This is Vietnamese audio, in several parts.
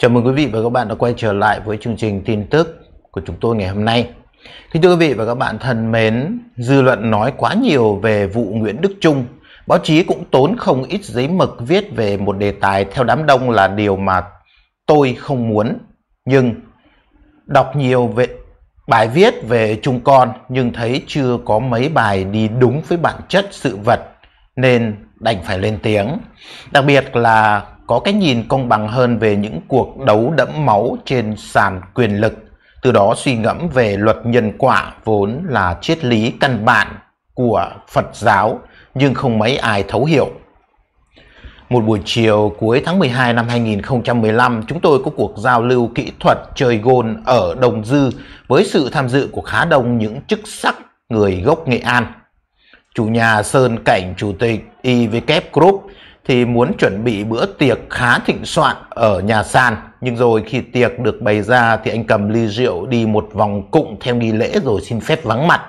Chào mừng quý vị và các bạn đã quay trở lại với chương trình tin tức của chúng tôi ngày hôm nay. Kính thưa quý vị và các bạn thân mến, dư luận nói quá nhiều về vụ Nguyễn Đức Trung. Báo chí cũng tốn không ít giấy mực viết về một đề tài theo đám đông là điều mà tôi không muốn. Nhưng đọc nhiều về bài viết về Trung con nhưng thấy chưa có mấy bài đi đúng với bản chất sự vật nên đành phải lên tiếng. Đặc biệt là có cái nhìn công bằng hơn về những cuộc đấu đẫm máu trên sàn quyền lực, từ đó suy ngẫm về luật nhân quả vốn là triết lý căn bản của Phật giáo nhưng không mấy ai thấu hiểu. Một buổi chiều cuối tháng 12 năm 2015, chúng tôi có cuộc giao lưu kỹ thuật chơi gôn ở Đồng Dư với sự tham dự của khá đông những chức sắc người gốc Nghệ An. Chủ nhà Sơn Cảnh, Chủ tịch IVK Group thì muốn chuẩn bị bữa tiệc khá thịnh soạn ở nhà sàn. Nhưng rồi khi tiệc được bày ra thì anh cầm ly rượu đi một vòng cụng theo nghi lễ rồi xin phép vắng mặt.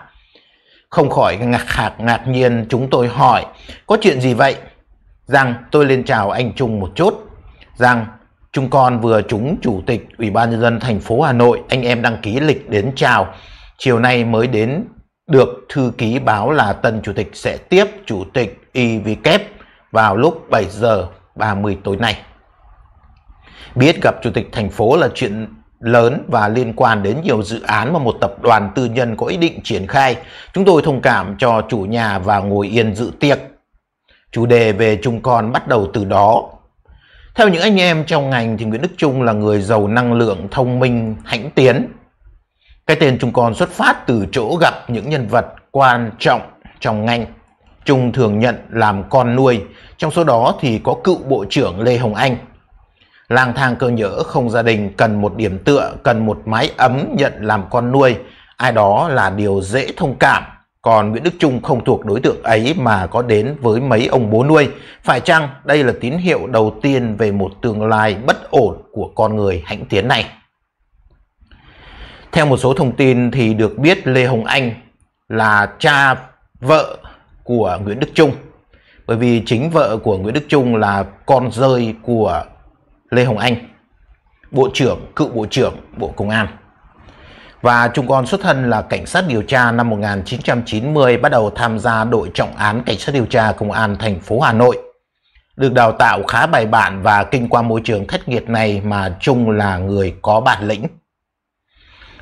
Không khỏi ngạc hạc ngạc nhiên chúng tôi hỏi, có chuyện gì vậy? Rằng tôi lên chào anh Trung một chút. Rằng chúng con vừa trúng chủ tịch Ủy ban nhân dân thành phố Hà Nội, anh em đăng ký lịch đến chào. Chiều nay mới đến được thư ký báo là tân chủ tịch sẽ tiếp chủ tịch y vì vào lúc 7 giờ 30 tối nay. Biết gặp chủ tịch thành phố là chuyện lớn và liên quan đến nhiều dự án mà một tập đoàn tư nhân có ý định triển khai, chúng tôi thông cảm cho chủ nhà và ngồi yên dự tiệc. Chủ đề về chúng con bắt đầu từ đó. Theo những anh em trong ngành thì Nguyễn Đức Trung là người giàu năng lượng, thông minh, hãnh tiến. Cái tên chúng con xuất phát từ chỗ gặp những nhân vật quan trọng trong ngành Trung thường nhận làm con nuôi, trong số đó thì có cựu Bộ trưởng Lê Hồng Anh. Lang thang cơ nhỡ không gia đình cần một điểm tựa, cần một mái ấm nhận làm con nuôi, ai đó là điều dễ thông cảm. Còn Nguyễn Đức Trung không thuộc đối tượng ấy mà có đến với mấy ông bố nuôi. Phải chăng đây là tín hiệu đầu tiên về một tương lai bất ổn của con người hãnh tiến này? Theo một số thông tin thì được biết Lê Hồng Anh là cha vợ của Nguyễn Đức Trung bởi vì chính vợ của Nguyễn Đức Trung là con rơi của Lê Hồng Anh Bộ trưởng, cựu Bộ trưởng Bộ Công an và chúng con xuất thân là cảnh sát điều tra năm 1990 bắt đầu tham gia đội trọng án cảnh sát điều tra công an thành phố Hà Nội. Được đào tạo khá bài bản và kinh qua môi trường thất nghiệt này mà Trung là người có bản lĩnh.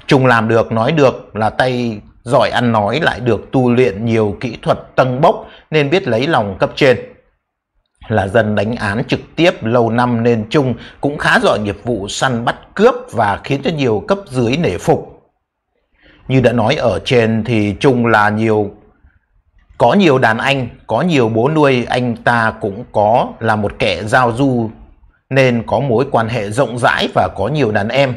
Trung làm được, nói được là tay giỏi ăn nói lại được tu luyện nhiều kỹ thuật tâng bốc nên biết lấy lòng cấp trên. Là dân đánh án trực tiếp lâu năm nên Trung cũng khá giỏi nghiệp vụ săn bắt cướp và khiến cho nhiều cấp dưới nể phục. Như đã nói ở trên thì Trung là nhiều có nhiều đàn anh, có nhiều bố nuôi, anh ta cũng có là một kẻ giao du nên có mối quan hệ rộng rãi và có nhiều đàn em.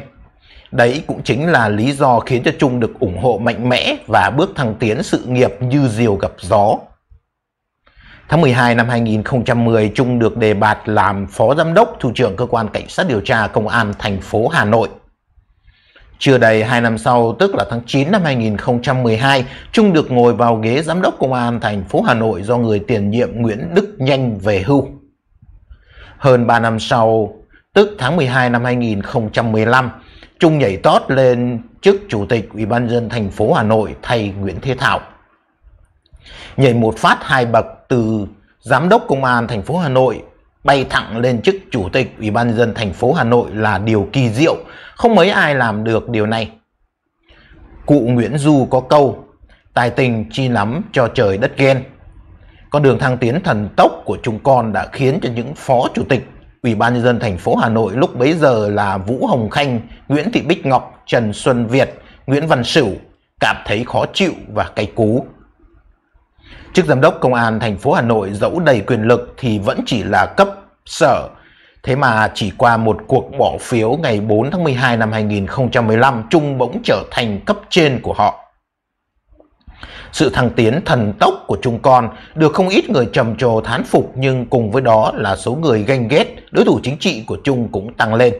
Đấy cũng chính là lý do khiến cho Trung được ủng hộ mạnh mẽ và bước thăng tiến sự nghiệp như diều gặp gió. Tháng 12 năm 2010, Trung được đề bạt làm Phó Giám đốc Thủ trưởng Cơ quan Cảnh sát điều tra Công an thành phố Hà Nội. Chưa đầy 2 năm sau, tức là tháng 9 năm 2012, Trung được ngồi vào ghế Giám đốc Công an thành phố Hà Nội do người tiền nhiệm Nguyễn Đức Nhanh về hưu. Hơn 3 năm sau, tức tháng 12 năm 2015, Trung nhảy tót lên chức chủ tịch Ủy ban dân thành phố Hà Nội thay Nguyễn Thế Thảo. Nhảy một phát hai bậc từ giám đốc công an thành phố Hà Nội bay thẳng lên chức chủ tịch Ủy ban dân thành phố Hà Nội là điều kỳ diệu, không mấy ai làm được điều này. Cụ Nguyễn Du có câu, tài tình chi lắm cho trời đất ghen. Con đường thăng tiến thần tốc của chúng con đã khiến cho những phó chủ tịch Ủy ban nhân dân thành phố Hà Nội lúc bấy giờ là Vũ Hồng Khanh, Nguyễn Thị Bích Ngọc, Trần Xuân Việt, Nguyễn Văn Sửu cảm thấy khó chịu và cay cú. Chức giám đốc công an thành phố Hà Nội dẫu đầy quyền lực thì vẫn chỉ là cấp sở. Thế mà chỉ qua một cuộc bỏ phiếu ngày 4 tháng 12 năm 2015, Trung bỗng trở thành cấp trên của họ. Sự thăng tiến thần tốc của Trung Con được không ít người trầm trồ thán phục nhưng cùng với đó là số người ganh ghét đối thủ chính trị của Trung cũng tăng lên.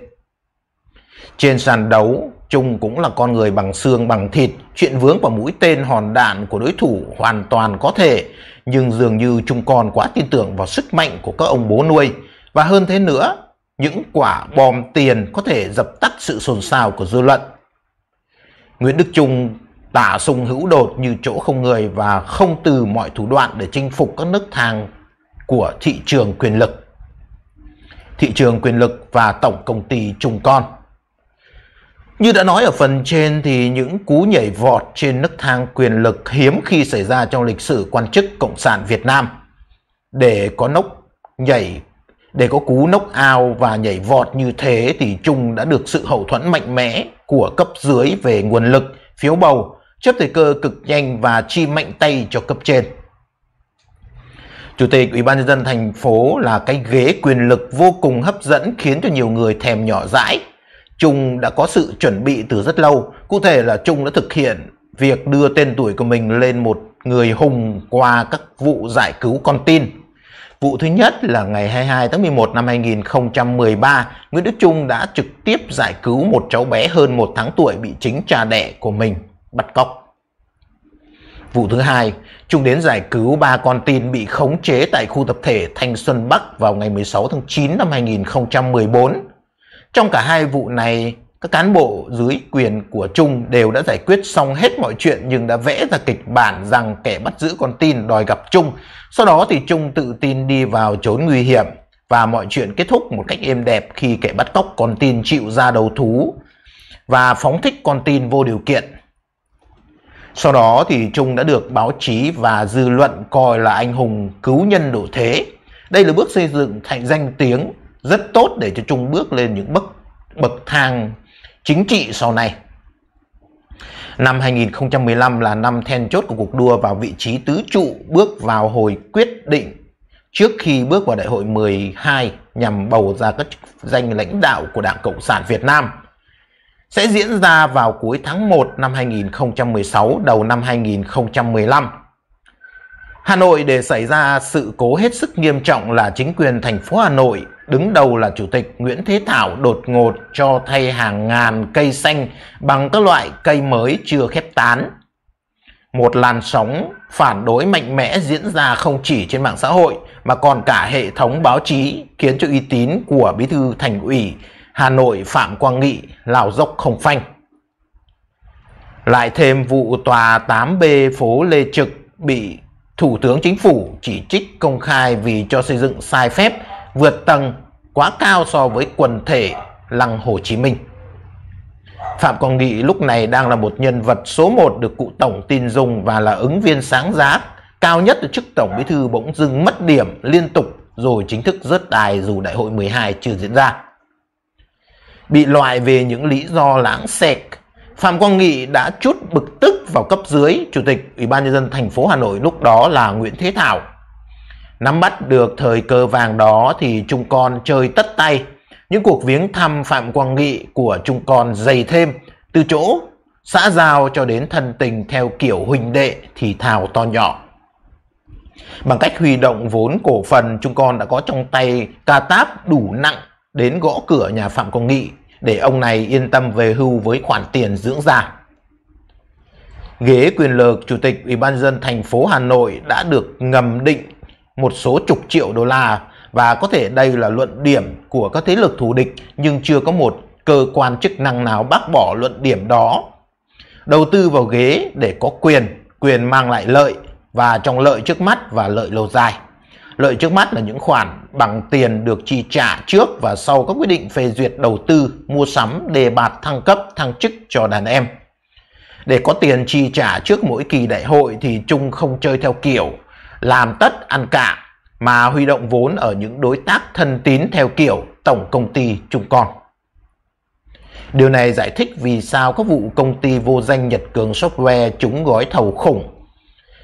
Trên sàn đấu, Trung cũng là con người bằng xương bằng thịt, chuyện vướng vào mũi tên hòn đạn của đối thủ hoàn toàn có thể, nhưng dường như Trung còn quá tin tưởng vào sức mạnh của các ông bố nuôi. Và hơn thế nữa, những quả bom tiền có thể dập tắt sự xôn xao của dư luận. Nguyễn Đức Trung tả sung hữu đột như chỗ không người và không từ mọi thủ đoạn để chinh phục các nước thang của thị trường quyền lực thị trường quyền lực và tổng công ty trùng con. Như đã nói ở phần trên thì những cú nhảy vọt trên nấc thang quyền lực hiếm khi xảy ra trong lịch sử quan chức Cộng sản Việt Nam. Để có nốc nhảy, để có cú nốc ao và nhảy vọt như thế thì Trung đã được sự hậu thuẫn mạnh mẽ của cấp dưới về nguồn lực, phiếu bầu, chấp thời cơ cực nhanh và chi mạnh tay cho cấp trên. Chủ tịch Ủy ban nhân dân thành phố là cái ghế quyền lực vô cùng hấp dẫn khiến cho nhiều người thèm nhỏ dãi. Trung đã có sự chuẩn bị từ rất lâu, cụ thể là Trung đã thực hiện việc đưa tên tuổi của mình lên một người hùng qua các vụ giải cứu con tin. Vụ thứ nhất là ngày 22 tháng 11 năm 2013, Nguyễn Đức Trung đã trực tiếp giải cứu một cháu bé hơn một tháng tuổi bị chính cha đẻ của mình bắt cóc. Vụ thứ hai, chúng đến giải cứu ba con tin bị khống chế tại khu tập thể Thanh Xuân Bắc vào ngày 16 tháng 9 năm 2014. Trong cả hai vụ này, các cán bộ dưới quyền của Trung đều đã giải quyết xong hết mọi chuyện nhưng đã vẽ ra kịch bản rằng kẻ bắt giữ con tin đòi gặp Trung. Sau đó thì Trung tự tin đi vào trốn nguy hiểm và mọi chuyện kết thúc một cách êm đẹp khi kẻ bắt cóc con tin chịu ra đầu thú và phóng thích con tin vô điều kiện. Sau đó thì Trung đã được báo chí và dư luận coi là anh hùng cứu nhân độ thế. Đây là bước xây dựng thành danh tiếng rất tốt để cho Trung bước lên những bậc bậc thang chính trị sau này. Năm 2015 là năm then chốt của cuộc đua vào vị trí tứ trụ bước vào hồi quyết định trước khi bước vào đại hội 12 nhằm bầu ra các danh lãnh đạo của Đảng Cộng sản Việt Nam sẽ diễn ra vào cuối tháng 1 năm 2016 đầu năm 2015. Hà Nội để xảy ra sự cố hết sức nghiêm trọng là chính quyền thành phố Hà Nội, đứng đầu là Chủ tịch Nguyễn Thế Thảo đột ngột cho thay hàng ngàn cây xanh bằng các loại cây mới chưa khép tán. Một làn sóng phản đối mạnh mẽ diễn ra không chỉ trên mạng xã hội mà còn cả hệ thống báo chí khiến cho uy tín của bí thư thành ủy Hà Nội Phạm Quang Nghị lao dốc không phanh. Lại thêm vụ tòa 8B phố Lê Trực bị Thủ tướng Chính phủ chỉ trích công khai vì cho xây dựng sai phép, vượt tầng quá cao so với quần thể lăng Hồ Chí Minh. Phạm Quang Nghị lúc này đang là một nhân vật số 1 được cụ Tổng tin dùng và là ứng viên sáng giá cao nhất ở chức Tổng Bí Thư bỗng dưng mất điểm liên tục rồi chính thức rớt đài dù đại hội 12 chưa diễn ra bị loại về những lý do lãng xẹt. Phạm Quang Nghị đã chút bực tức vào cấp dưới Chủ tịch Ủy ban Nhân dân thành phố Hà Nội lúc đó là Nguyễn Thế Thảo. Nắm bắt được thời cơ vàng đó thì trung con chơi tất tay. Những cuộc viếng thăm Phạm Quang Nghị của trung con dày thêm từ chỗ xã giao cho đến thân tình theo kiểu huỳnh đệ thì thào to nhỏ. Bằng cách huy động vốn cổ phần, trung con đã có trong tay ca táp đủ nặng đến gõ cửa nhà Phạm quang Nghị để ông này yên tâm về hưu với khoản tiền dưỡng già. Ghế quyền lực Chủ tịch Ủy ban dân thành phố Hà Nội đã được ngầm định một số chục triệu đô la và có thể đây là luận điểm của các thế lực thù địch nhưng chưa có một cơ quan chức năng nào bác bỏ luận điểm đó. Đầu tư vào ghế để có quyền, quyền mang lại lợi và trong lợi trước mắt và lợi lâu dài. Lợi trước mắt là những khoản bằng tiền được chi trả trước và sau các quyết định phê duyệt đầu tư, mua sắm, đề bạt thăng cấp, thăng chức cho đàn em. Để có tiền chi trả trước mỗi kỳ đại hội thì Trung không chơi theo kiểu làm tất ăn cả mà huy động vốn ở những đối tác thân tín theo kiểu tổng công ty Trung Con. Điều này giải thích vì sao các vụ công ty vô danh Nhật Cường Software trúng gói thầu khủng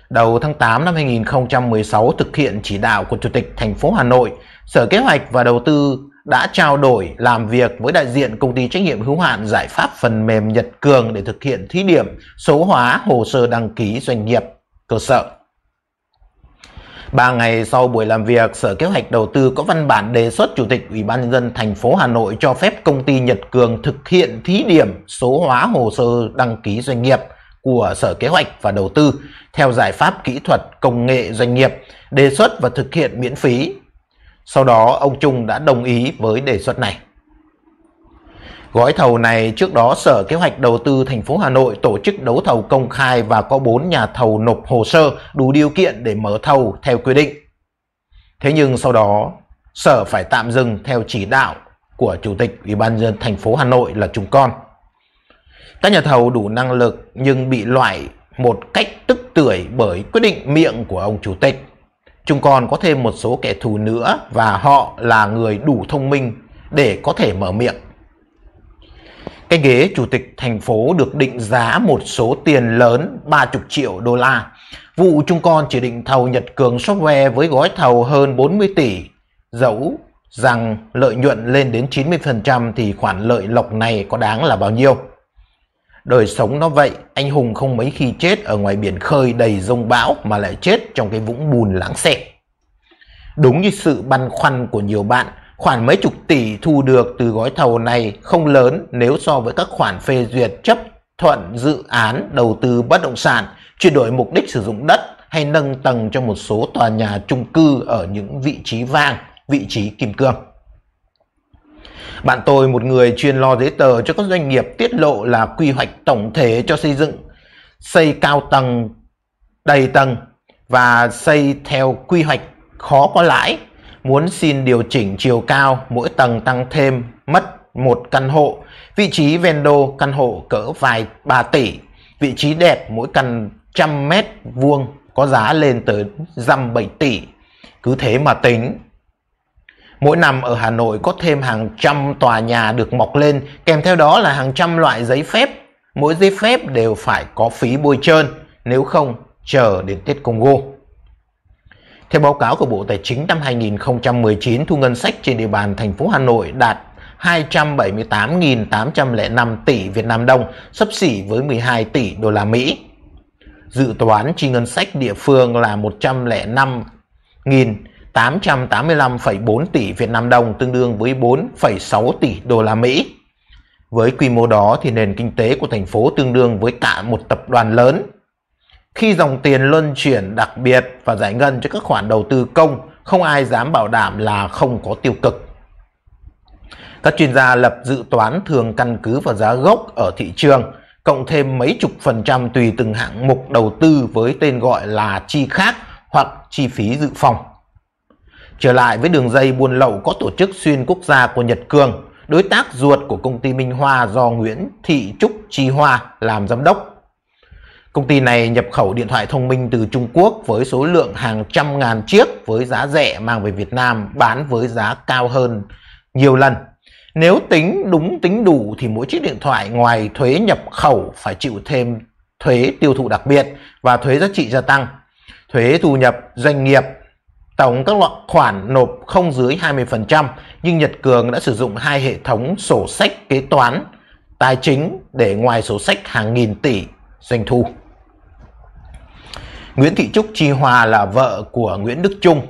đầu tháng 8 năm 2016 thực hiện chỉ đạo của Chủ tịch thành phố Hà Nội, Sở Kế hoạch và Đầu tư đã trao đổi làm việc với đại diện công ty trách nhiệm hữu hạn giải pháp phần mềm Nhật Cường để thực hiện thí điểm số hóa hồ sơ đăng ký doanh nghiệp cơ sở. ba ngày sau buổi làm việc, Sở Kế hoạch Đầu tư có văn bản đề xuất Chủ tịch Ủy ban nhân dân thành phố Hà Nội cho phép công ty Nhật Cường thực hiện thí điểm số hóa hồ sơ đăng ký doanh nghiệp – của Sở Kế hoạch và Đầu tư theo giải pháp kỹ thuật công nghệ doanh nghiệp đề xuất và thực hiện miễn phí. Sau đó, ông Trung đã đồng ý với đề xuất này. Gói thầu này trước đó Sở Kế hoạch Đầu tư thành phố Hà Nội tổ chức đấu thầu công khai và có 4 nhà thầu nộp hồ sơ đủ điều kiện để mở thầu theo quy định. Thế nhưng sau đó, Sở phải tạm dừng theo chỉ đạo của Chủ tịch Ủy ban nhân thành phố Hà Nội là Trung con. Các nhà thầu đủ năng lực nhưng bị loại một cách tức tưởi bởi quyết định miệng của ông chủ tịch. Chúng còn có thêm một số kẻ thù nữa và họ là người đủ thông minh để có thể mở miệng. Cái ghế chủ tịch thành phố được định giá một số tiền lớn 30 triệu đô la. Vụ chúng con chỉ định thầu Nhật Cường Software với gói thầu hơn 40 tỷ. Dẫu rằng lợi nhuận lên đến 90% thì khoản lợi lộc này có đáng là bao nhiêu? Đời sống nó vậy, anh Hùng không mấy khi chết ở ngoài biển khơi đầy rông bão mà lại chết trong cái vũng bùn láng xẹt. Đúng như sự băn khoăn của nhiều bạn, khoản mấy chục tỷ thu được từ gói thầu này không lớn nếu so với các khoản phê duyệt chấp thuận dự án đầu tư bất động sản, chuyển đổi mục đích sử dụng đất hay nâng tầng cho một số tòa nhà chung cư ở những vị trí vàng, vị trí kim cương. Bạn tôi một người chuyên lo giấy tờ cho các doanh nghiệp tiết lộ là quy hoạch tổng thể cho xây dựng, xây cao tầng, đầy tầng và xây theo quy hoạch khó có lãi. Muốn xin điều chỉnh chiều cao, mỗi tầng tăng thêm mất một căn hộ. Vị trí ven đô căn hộ cỡ vài 3 tỷ. Vị trí đẹp mỗi căn trăm mét vuông có giá lên tới dăm 7 tỷ. Cứ thế mà tính Mỗi năm ở Hà Nội có thêm hàng trăm tòa nhà được mọc lên, kèm theo đó là hàng trăm loại giấy phép. Mỗi giấy phép đều phải có phí bôi trơn, nếu không chờ đến Tết Công Gô. Theo báo cáo của Bộ Tài chính năm 2019, thu ngân sách trên địa bàn thành phố Hà Nội đạt 278.805 tỷ Việt Nam đồng, sấp xỉ với 12 tỷ đô la Mỹ. Dự toán chi ngân sách địa phương là 105.000 885,4 tỷ Việt Nam đồng tương đương với 4,6 tỷ đô la Mỹ. Với quy mô đó thì nền kinh tế của thành phố tương đương với cả một tập đoàn lớn. Khi dòng tiền luân chuyển đặc biệt và giải ngân cho các khoản đầu tư công, không ai dám bảo đảm là không có tiêu cực. Các chuyên gia lập dự toán thường căn cứ vào giá gốc ở thị trường, cộng thêm mấy chục phần trăm tùy từng hạng mục đầu tư với tên gọi là chi khác hoặc chi phí dự phòng. Trở lại với đường dây buôn lậu có tổ chức xuyên quốc gia của Nhật Cường, đối tác ruột của công ty Minh Hoa do Nguyễn Thị Trúc Chi Hoa làm giám đốc. Công ty này nhập khẩu điện thoại thông minh từ Trung Quốc với số lượng hàng trăm ngàn chiếc với giá rẻ mang về Việt Nam bán với giá cao hơn nhiều lần. Nếu tính đúng tính đủ thì mỗi chiếc điện thoại ngoài thuế nhập khẩu phải chịu thêm thuế tiêu thụ đặc biệt và thuế giá trị gia tăng, thuế thu nhập doanh nghiệp Tổng các loại khoản nộp không dưới 20%, nhưng Nhật Cường đã sử dụng hai hệ thống sổ sách kế toán tài chính để ngoài sổ sách hàng nghìn tỷ doanh thu. Nguyễn Thị Trúc Chi Hòa là vợ của Nguyễn Đức Trung.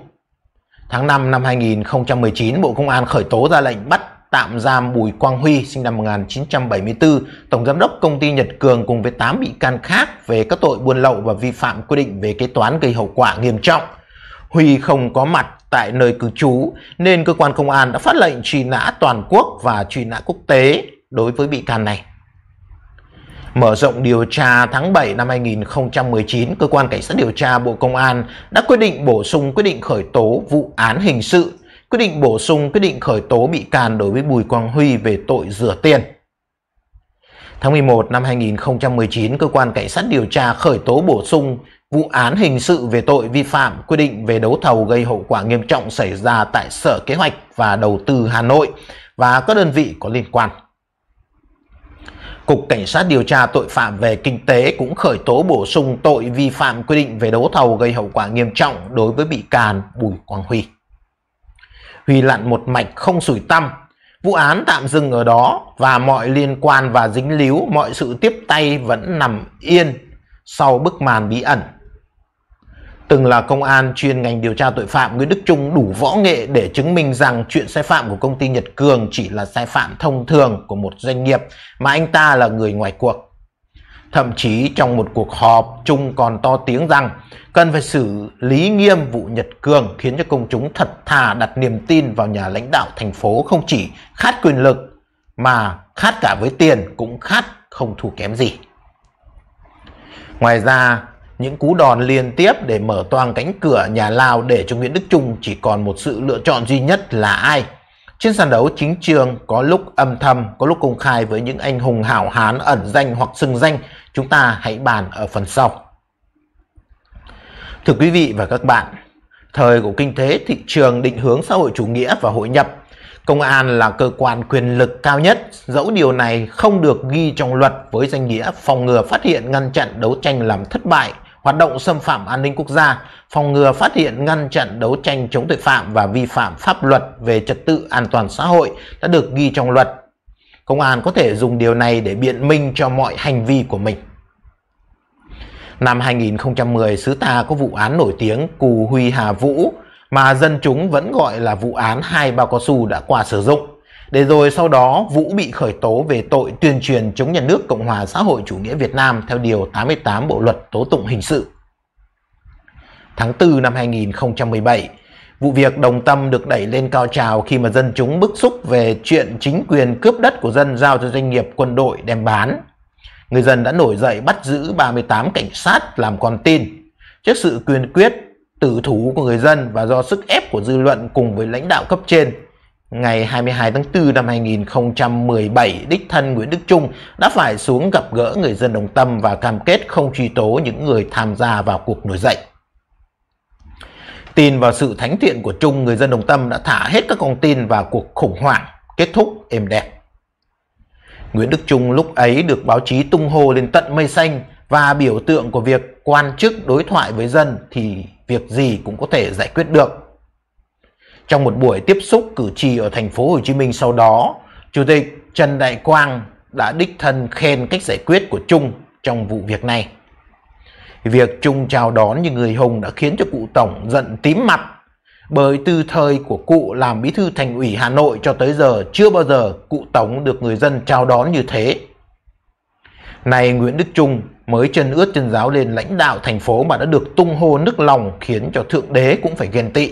Tháng 5 năm 2019, Bộ Công an khởi tố ra lệnh bắt tạm giam Bùi Quang Huy sinh năm 1974, tổng giám đốc công ty Nhật Cường cùng với 8 bị can khác về các tội buôn lậu và vi phạm quy định về kế toán gây hậu quả nghiêm trọng. Huy không có mặt tại nơi cư trú nên cơ quan công an đã phát lệnh truy nã toàn quốc và truy nã quốc tế đối với bị can này. Mở rộng điều tra tháng 7 năm 2019, cơ quan cảnh sát điều tra Bộ Công an đã quyết định bổ sung quyết định khởi tố vụ án hình sự, quyết định bổ sung quyết định khởi tố bị can đối với Bùi Quang Huy về tội rửa tiền. Tháng 11 năm 2019, cơ quan cảnh sát điều tra khởi tố bổ sung Vụ án hình sự về tội vi phạm quy định về đấu thầu gây hậu quả nghiêm trọng xảy ra tại Sở Kế hoạch và Đầu tư Hà Nội và các đơn vị có liên quan. Cục Cảnh sát điều tra tội phạm về kinh tế cũng khởi tố bổ sung tội vi phạm quy định về đấu thầu gây hậu quả nghiêm trọng đối với bị can Bùi Quang Huy. Huy lặn một mạch không sủi tăm, vụ án tạm dừng ở đó và mọi liên quan và dính líu mọi sự tiếp tay vẫn nằm yên sau bức màn bí ẩn từng là công an chuyên ngành điều tra tội phạm Nguyễn Đức Trung đủ võ nghệ để chứng minh rằng chuyện sai phạm của công ty Nhật Cường chỉ là sai phạm thông thường của một doanh nghiệp mà anh ta là người ngoài cuộc. Thậm chí trong một cuộc họp, Trung còn to tiếng rằng cần phải xử lý nghiêm vụ Nhật Cường khiến cho công chúng thật thà đặt niềm tin vào nhà lãnh đạo thành phố không chỉ khát quyền lực mà khát cả với tiền cũng khát không thua kém gì. Ngoài ra, những cú đòn liên tiếp để mở toang cánh cửa nhà Lào để cho Nguyễn Đức Trung chỉ còn một sự lựa chọn duy nhất là ai. Trên sàn đấu chính trường có lúc âm thầm, có lúc công khai với những anh hùng hảo hán ẩn danh hoặc xưng danh, chúng ta hãy bàn ở phần sau. Thưa quý vị và các bạn, thời của kinh tế thị trường định hướng xã hội chủ nghĩa và hội nhập, công an là cơ quan quyền lực cao nhất, dẫu điều này không được ghi trong luật với danh nghĩa phòng ngừa phát hiện ngăn chặn đấu tranh làm thất bại – hoạt động xâm phạm an ninh quốc gia, phòng ngừa phát hiện ngăn chặn đấu tranh chống tội phạm và vi phạm pháp luật về trật tự an toàn xã hội đã được ghi trong luật. Công an có thể dùng điều này để biện minh cho mọi hành vi của mình. Năm 2010, xứ ta có vụ án nổi tiếng Cù Huy Hà Vũ mà dân chúng vẫn gọi là vụ án hai bao cao su đã qua sử dụng. Để rồi sau đó Vũ bị khởi tố về tội tuyên truyền chống nhà nước Cộng hòa xã hội chủ nghĩa Việt Nam theo Điều 88 Bộ Luật Tố Tụng Hình sự. Tháng 4 năm 2017, vụ việc đồng tâm được đẩy lên cao trào khi mà dân chúng bức xúc về chuyện chính quyền cướp đất của dân giao cho doanh nghiệp quân đội đem bán. Người dân đã nổi dậy bắt giữ 38 cảnh sát làm con tin. Trước sự quyền quyết, tử thú của người dân và do sức ép của dư luận cùng với lãnh đạo cấp trên, Ngày 22 tháng 4 năm 2017, đích thân Nguyễn Đức Trung đã phải xuống gặp gỡ người dân Đồng Tâm và cam kết không truy tố những người tham gia vào cuộc nổi dậy. Tin vào sự thánh thiện của Trung, người dân Đồng Tâm đã thả hết các con tin vào cuộc khủng hoảng, kết thúc êm đẹp. Nguyễn Đức Trung lúc ấy được báo chí tung hô lên tận mây xanh và biểu tượng của việc quan chức đối thoại với dân thì việc gì cũng có thể giải quyết được. Trong một buổi tiếp xúc cử tri ở thành phố Hồ Chí Minh sau đó, Chủ tịch Trần Đại Quang đã đích thân khen cách giải quyết của Trung trong vụ việc này. Việc Trung chào đón như người hùng đã khiến cho cụ Tổng giận tím mặt bởi từ thời của cụ làm bí thư thành ủy Hà Nội cho tới giờ chưa bao giờ cụ Tổng được người dân chào đón như thế. Này Nguyễn Đức Trung mới chân ướt chân giáo lên lãnh đạo thành phố mà đã được tung hô nức lòng khiến cho Thượng Đế cũng phải ghen tị.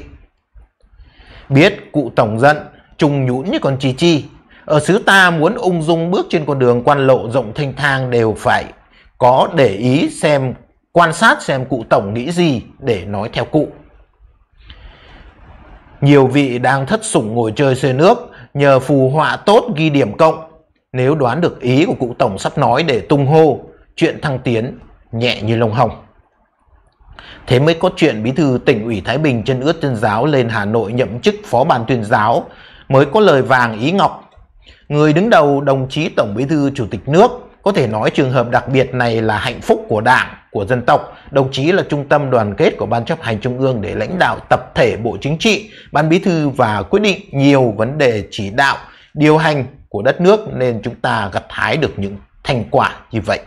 Biết cụ tổng giận, trùng nhũn như con chi chi. Ở xứ ta muốn ung dung bước trên con đường quan lộ rộng thanh thang đều phải có để ý xem, quan sát xem cụ tổng nghĩ gì để nói theo cụ. Nhiều vị đang thất sủng ngồi chơi xơi nước, nhờ phù họa tốt ghi điểm cộng. Nếu đoán được ý của cụ tổng sắp nói để tung hô, chuyện thăng tiến nhẹ như lông hồng. Thế mới có chuyện bí thư tỉnh ủy Thái Bình chân ướt chân giáo lên Hà Nội nhậm chức phó ban tuyên giáo, mới có lời vàng ý ngọc. Người đứng đầu đồng chí Tổng bí thư Chủ tịch nước, có thể nói trường hợp đặc biệt này là hạnh phúc của đảng, của dân tộc. Đồng chí là trung tâm đoàn kết của Ban chấp hành Trung ương để lãnh đạo tập thể Bộ Chính trị, Ban bí thư và quyết định nhiều vấn đề chỉ đạo, điều hành của đất nước nên chúng ta gặt hái được những thành quả như vậy.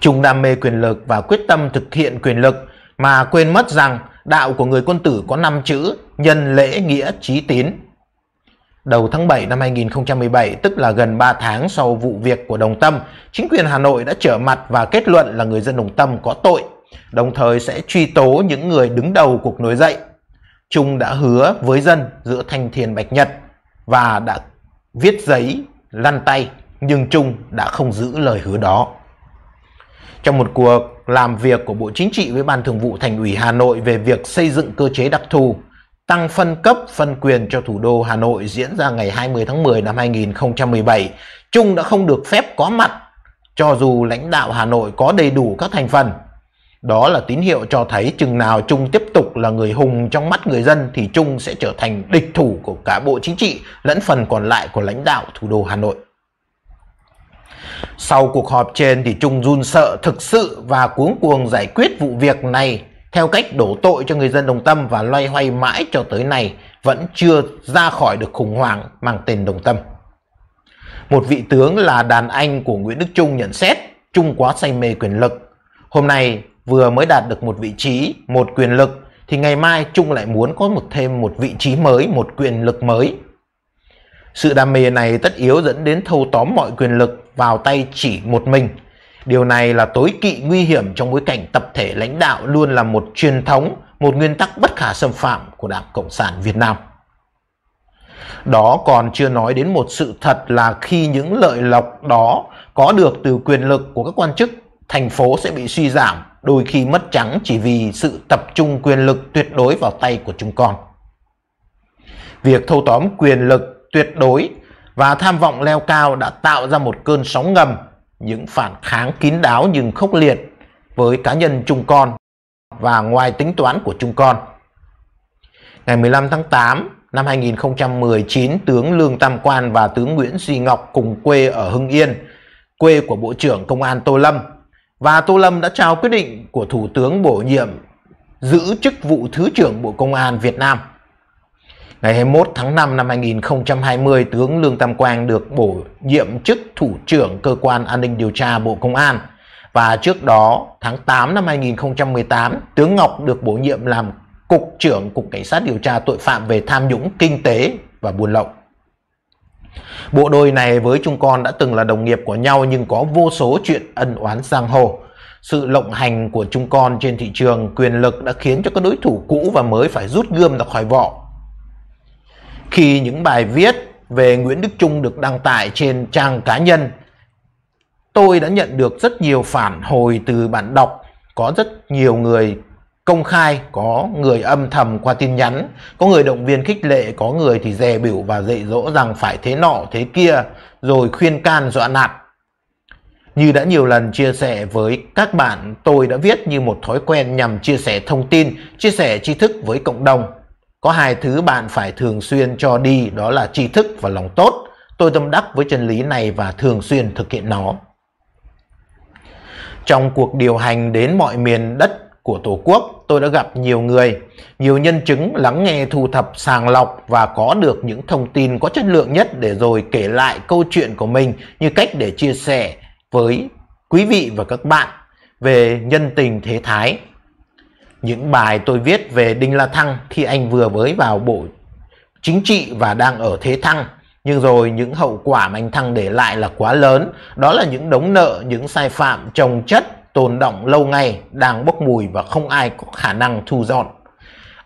Chúng đam mê quyền lực và quyết tâm thực hiện quyền lực mà quên mất rằng đạo của người quân tử có 5 chữ nhân lễ nghĩa trí tín. Đầu tháng 7 năm 2017, tức là gần 3 tháng sau vụ việc của Đồng Tâm, chính quyền Hà Nội đã trở mặt và kết luận là người dân Đồng Tâm có tội, đồng thời sẽ truy tố những người đứng đầu cuộc nổi dậy. Trung đã hứa với dân giữa Thanh thiền Bạch Nhật và đã viết giấy lăn tay, nhưng Trung đã không giữ lời hứa đó. Trong một cuộc làm việc của Bộ Chính trị với Ban Thường vụ Thành ủy Hà Nội về việc xây dựng cơ chế đặc thù tăng phân cấp phân quyền cho thủ đô Hà Nội diễn ra ngày 20 tháng 10 năm 2017, Trung đã không được phép có mặt cho dù lãnh đạo Hà Nội có đầy đủ các thành phần. Đó là tín hiệu cho thấy chừng nào Trung tiếp tục là người hùng trong mắt người dân thì Trung sẽ trở thành địch thủ của cả Bộ Chính trị lẫn phần còn lại của lãnh đạo thủ đô Hà Nội. Sau cuộc họp trên thì Trung run sợ thực sự và cuống cuồng giải quyết vụ việc này theo cách đổ tội cho người dân Đồng Tâm và loay hoay mãi cho tới nay vẫn chưa ra khỏi được khủng hoảng mang tên Đồng Tâm. Một vị tướng là đàn anh của Nguyễn Đức Trung nhận xét Trung quá say mê quyền lực. Hôm nay vừa mới đạt được một vị trí, một quyền lực thì ngày mai Trung lại muốn có một thêm một vị trí mới, một quyền lực mới. Sự đam mê này tất yếu dẫn đến thâu tóm mọi quyền lực vào tay chỉ một mình. Điều này là tối kỵ nguy hiểm trong bối cảnh tập thể lãnh đạo luôn là một truyền thống, một nguyên tắc bất khả xâm phạm của Đảng Cộng sản Việt Nam. Đó còn chưa nói đến một sự thật là khi những lợi lộc đó có được từ quyền lực của các quan chức, thành phố sẽ bị suy giảm, đôi khi mất trắng chỉ vì sự tập trung quyền lực tuyệt đối vào tay của chúng con. Việc thâu tóm quyền lực tuyệt đối và tham vọng leo cao đã tạo ra một cơn sóng ngầm, những phản kháng kín đáo nhưng khốc liệt với cá nhân Trung con và ngoài tính toán của Trung con. Ngày 15 tháng 8 năm 2019, tướng Lương Tam Quan và tướng Nguyễn Duy Ngọc cùng quê ở Hưng Yên, quê của Bộ trưởng Công an Tô Lâm. Và Tô Lâm đã trao quyết định của Thủ tướng bổ nhiệm giữ chức vụ Thứ trưởng Bộ Công an Việt Nam Ngày 21 tháng 5 năm 2020, tướng Lương Tam Quang được bổ nhiệm chức Thủ trưởng Cơ quan An ninh Điều tra Bộ Công an. Và trước đó, tháng 8 năm 2018, tướng Ngọc được bổ nhiệm làm Cục trưởng Cục Cảnh sát điều tra tội phạm về tham nhũng kinh tế và buôn lậu. Bộ đôi này với chúng con đã từng là đồng nghiệp của nhau nhưng có vô số chuyện ân oán giang hồ. Sự lộng hành của chúng con trên thị trường quyền lực đã khiến cho các đối thủ cũ và mới phải rút gươm ra khỏi vỏ khi những bài viết về Nguyễn Đức Trung được đăng tải trên trang cá nhân. Tôi đã nhận được rất nhiều phản hồi từ bạn đọc, có rất nhiều người công khai, có người âm thầm qua tin nhắn, có người động viên khích lệ, có người thì dè biểu và dạy dỗ rằng phải thế nọ thế kia, rồi khuyên can dọa nạt. Như đã nhiều lần chia sẻ với các bạn, tôi đã viết như một thói quen nhằm chia sẻ thông tin, chia sẻ tri thức với cộng đồng có hai thứ bạn phải thường xuyên cho đi đó là tri thức và lòng tốt. Tôi tâm đắc với chân lý này và thường xuyên thực hiện nó. Trong cuộc điều hành đến mọi miền đất của Tổ quốc, tôi đã gặp nhiều người, nhiều nhân chứng lắng nghe thu thập sàng lọc và có được những thông tin có chất lượng nhất để rồi kể lại câu chuyện của mình như cách để chia sẻ với quý vị và các bạn về nhân tình thế thái những bài tôi viết về Đinh La Thăng khi anh vừa mới vào bộ chính trị và đang ở thế thăng. Nhưng rồi những hậu quả mà anh Thăng để lại là quá lớn, đó là những đống nợ, những sai phạm trồng chất, tồn động lâu ngày, đang bốc mùi và không ai có khả năng thu dọn.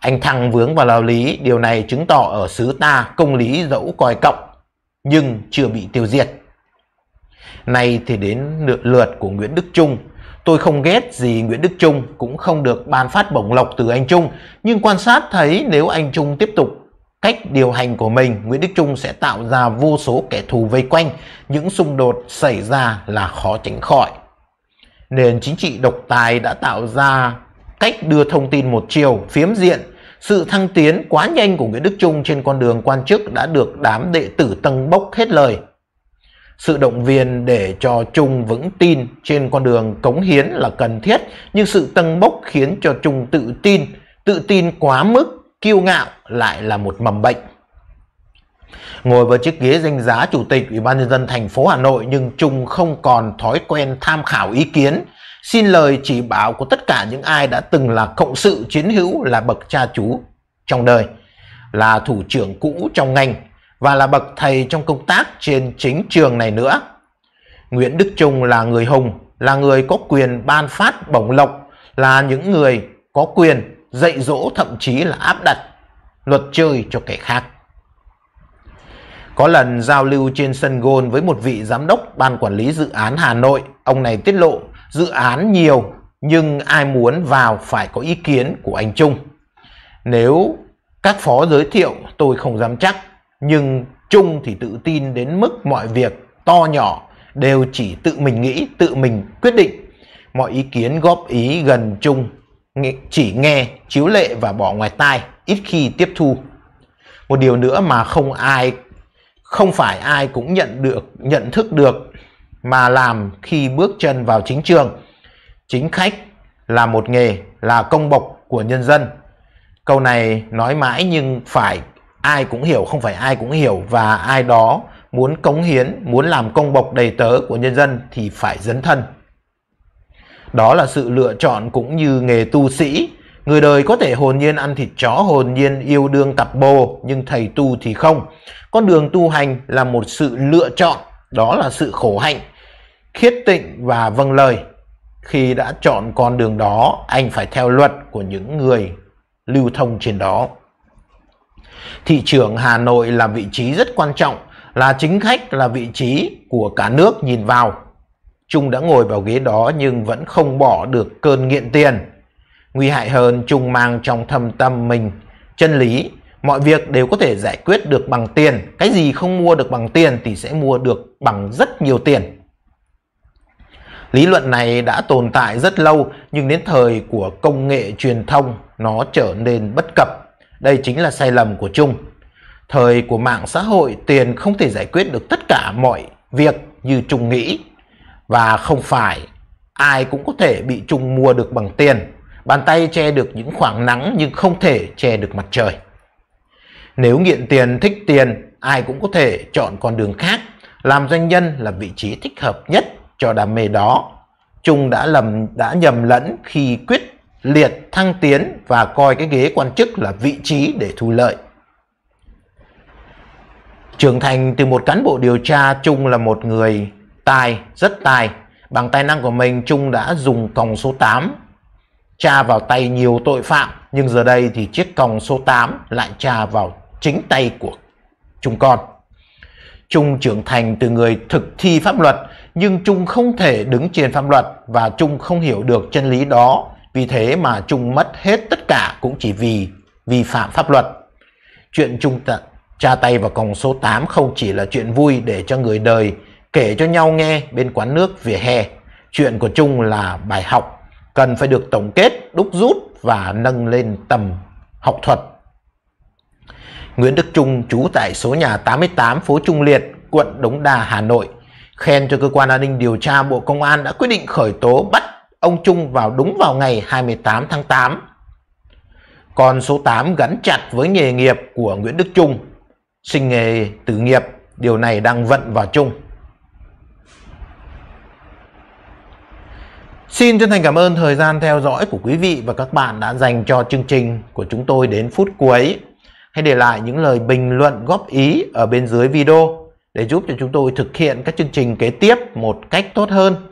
Anh Thăng vướng vào lao lý, điều này chứng tỏ ở xứ ta công lý dẫu coi cộng, nhưng chưa bị tiêu diệt. Nay thì đến lượt của Nguyễn Đức Trung Tôi không ghét gì Nguyễn Đức Trung cũng không được ban phát bổng lộc từ anh Trung, nhưng quan sát thấy nếu anh Trung tiếp tục cách điều hành của mình, Nguyễn Đức Trung sẽ tạo ra vô số kẻ thù vây quanh, những xung đột xảy ra là khó tránh khỏi. Nền chính trị độc tài đã tạo ra cách đưa thông tin một chiều, phiếm diện. Sự thăng tiến quá nhanh của Nguyễn Đức Trung trên con đường quan chức đã được đám đệ tử tầng bốc hết lời, sự động viên để cho Trung vững tin trên con đường cống hiến là cần thiết, nhưng sự tăng bốc khiến cho Trung tự tin, tự tin quá mức, kiêu ngạo lại là một mầm bệnh. Ngồi vào chiếc ghế danh giá chủ tịch Ủy ban nhân dân thành phố Hà Nội nhưng Trung không còn thói quen tham khảo ý kiến, xin lời chỉ bảo của tất cả những ai đã từng là cộng sự chiến hữu là bậc cha chú trong đời, là thủ trưởng cũ trong ngành và là bậc thầy trong công tác trên chính trường này nữa. Nguyễn Đức Trung là người hùng, là người có quyền ban phát bổng lộc, là những người có quyền dạy dỗ thậm chí là áp đặt luật chơi cho kẻ khác. Có lần giao lưu trên sân gôn với một vị giám đốc ban quản lý dự án Hà Nội, ông này tiết lộ dự án nhiều nhưng ai muốn vào phải có ý kiến của anh Trung. Nếu các phó giới thiệu tôi không dám chắc nhưng Chung thì tự tin đến mức mọi việc to nhỏ đều chỉ tự mình nghĩ, tự mình quyết định. Mọi ý kiến góp ý gần Chung chỉ nghe, chiếu lệ và bỏ ngoài tai, ít khi tiếp thu. Một điều nữa mà không ai không phải ai cũng nhận được, nhận thức được mà làm khi bước chân vào chính trường. Chính khách là một nghề, là công bộc của nhân dân. Câu này nói mãi nhưng phải ai cũng hiểu không phải ai cũng hiểu và ai đó muốn cống hiến muốn làm công bộc đầy tớ của nhân dân thì phải dấn thân đó là sự lựa chọn cũng như nghề tu sĩ người đời có thể hồn nhiên ăn thịt chó hồn nhiên yêu đương cặp bồ nhưng thầy tu thì không con đường tu hành là một sự lựa chọn đó là sự khổ hạnh khiết tịnh và vâng lời khi đã chọn con đường đó anh phải theo luật của những người lưu thông trên đó Thị trường Hà Nội là vị trí rất quan trọng, là chính khách là vị trí của cả nước nhìn vào. Trung đã ngồi vào ghế đó nhưng vẫn không bỏ được cơn nghiện tiền. Nguy hại hơn Trung mang trong thâm tâm mình chân lý mọi việc đều có thể giải quyết được bằng tiền. Cái gì không mua được bằng tiền thì sẽ mua được bằng rất nhiều tiền. Lý luận này đã tồn tại rất lâu nhưng đến thời của công nghệ truyền thông nó trở nên bất cập. Đây chính là sai lầm của Trung. Thời của mạng xã hội, tiền không thể giải quyết được tất cả mọi việc như Trung nghĩ. Và không phải ai cũng có thể bị Trung mua được bằng tiền. Bàn tay che được những khoảng nắng nhưng không thể che được mặt trời. Nếu nghiện tiền, thích tiền, ai cũng có thể chọn con đường khác. Làm doanh nhân là vị trí thích hợp nhất cho đam mê đó. Trung đã lầm đã nhầm lẫn khi quyết liệt thăng tiến và coi cái ghế quan chức là vị trí để thu lợi. Trưởng thành từ một cán bộ điều tra, Trung là một người tài, rất tài. Bằng tài năng của mình, Trung đã dùng còng số 8 tra vào tay nhiều tội phạm. Nhưng giờ đây thì chiếc còng số 8 lại tra vào chính tay của Trung con. Trung trưởng thành từ người thực thi pháp luật, nhưng Trung không thể đứng trên pháp luật và Trung không hiểu được chân lý đó vì thế mà Trung mất hết tất cả cũng chỉ vì vi phạm pháp luật. Chuyện Trung tra tay vào còng số 8 không chỉ là chuyện vui để cho người đời kể cho nhau nghe bên quán nước vỉa hè. Chuyện của Trung là bài học cần phải được tổng kết, đúc rút và nâng lên tầm học thuật. Nguyễn Đức Trung trú tại số nhà 88 phố Trung Liệt, quận Đống Đa, Hà Nội, khen cho cơ quan an ninh điều tra Bộ Công an đã quyết định khởi tố bắt ông Trung vào đúng vào ngày 28 tháng 8. Còn số 8 gắn chặt với nghề nghiệp của Nguyễn Đức Trung, sinh nghề tử nghiệp, điều này đang vận vào Trung. Xin chân thành cảm ơn thời gian theo dõi của quý vị và các bạn đã dành cho chương trình của chúng tôi đến phút cuối. Hãy để lại những lời bình luận góp ý ở bên dưới video để giúp cho chúng tôi thực hiện các chương trình kế tiếp một cách tốt hơn.